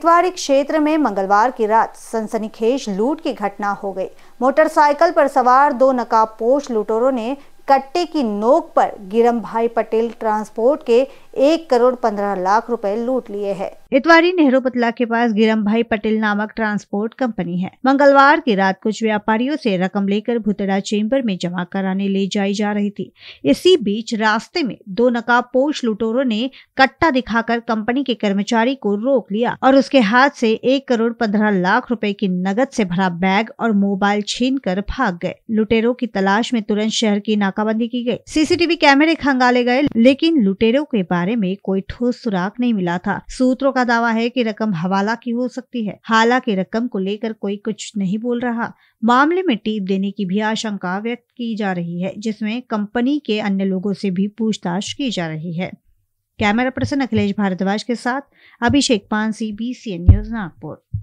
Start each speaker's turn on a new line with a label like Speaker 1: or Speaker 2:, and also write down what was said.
Speaker 1: इतवारी क्षेत्र में मंगलवार की रात सनसनीखेज लूट की घटना हो गई मोटरसाइकिल पर सवार दो नकाबपोश लुटेरों ने कट्टे की नोक पर गिरम भाई पटेल ट्रांसपोर्ट के एक करोड़ पंद्रह लाख रुपए लूट लिए है इतवारी नेहरू पुतला के पास गिरम भाई पटेल नामक ट्रांसपोर्ट कंपनी है मंगलवार की रात कुछ व्यापारियों से रकम लेकर भुतड़ा चेंबर में जमा कराने ले जाई जा रही थी इसी बीच रास्ते में दो नकाबपोश लुटोरों ने कट्टा दिखाकर कंपनी के कर्मचारी को रोक लिया और उसके हाथ से एक करोड़ पंद्रह लाख रुपए की नगद से भरा बैग और मोबाइल छीन कर भाग गए लुटेरों की तलाश में तुरंत शहर की नाकाबंदी की गयी सीसीटीवी कैमरे खंगाले गए लेकिन लुटेरों के बाद बारे में कोई ठोस सुराग नहीं मिला था सूत्रों का दावा है कि रकम हवाला की हो सकती है हालांकि रकम को लेकर कोई कुछ नहीं बोल रहा मामले में टीप देने की भी आशंका व्यक्त की जा रही है जिसमें कंपनी के अन्य लोगों से भी पूछताछ की जा रही है कैमरा पर्सन अखिलेश भारद्वाज के साथ अभिषेक पानसी बी न्यूज नागपुर